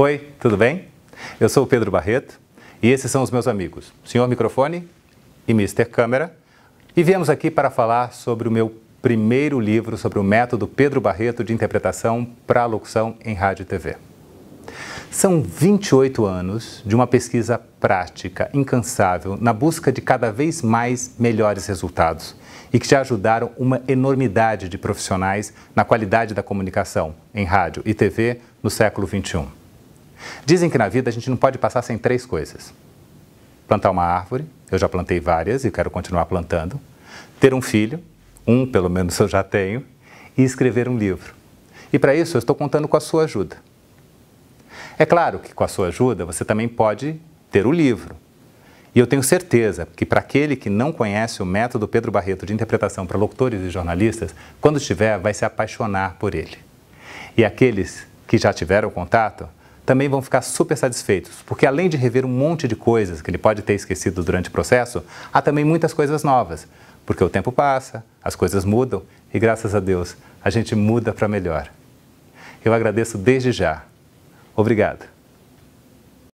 Oi, tudo bem? Eu sou o Pedro Barreto e esses são os meus amigos, Senhor Microfone e Mr. Câmera, e viemos aqui para falar sobre o meu primeiro livro sobre o método Pedro Barreto de interpretação para locução em rádio e TV. São 28 anos de uma pesquisa prática, incansável, na busca de cada vez mais melhores resultados e que já ajudaram uma enormidade de profissionais na qualidade da comunicação em rádio e TV no século 21. Dizem que na vida a gente não pode passar sem três coisas: plantar uma árvore, eu já plantei várias e quero continuar plantando, ter um filho, um pelo menos eu já tenho, e escrever um livro. E para isso eu estou contando com a sua ajuda. É claro que com a sua ajuda você também pode ter o livro. E eu tenho certeza que para aquele que não conhece o método Pedro Barreto de interpretação para locutores e jornalistas, quando estiver vai se apaixonar por ele. E aqueles que já tiveram contato também vão ficar super satisfeitos, porque além de rever um monte de coisas que ele pode ter esquecido durante o processo, há também muitas coisas novas, porque o tempo passa, as coisas mudam e graças a Deus a gente muda para melhor. Eu agradeço desde já. Obrigado.